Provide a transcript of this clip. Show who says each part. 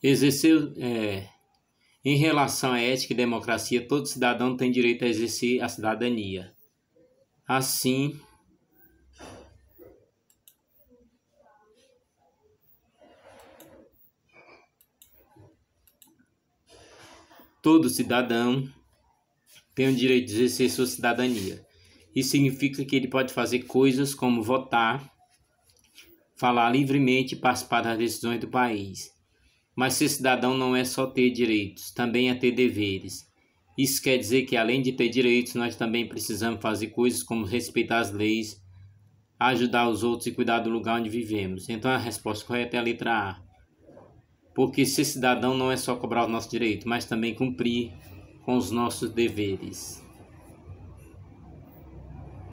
Speaker 1: Exercer, é, em relação à ética e democracia, todo cidadão tem direito a exercer a cidadania. Assim, todo cidadão tem o direito de exercer sua cidadania. Isso significa que ele pode fazer coisas como votar, falar livremente e participar das decisões do país. Mas ser cidadão não é só ter direitos, também é ter deveres. Isso quer dizer que, além de ter direitos, nós também precisamos fazer coisas como respeitar as leis, ajudar os outros e cuidar do lugar onde vivemos. Então, a resposta correta é a letra A. Porque ser cidadão não é só cobrar o nosso direito, mas também cumprir com os nossos deveres.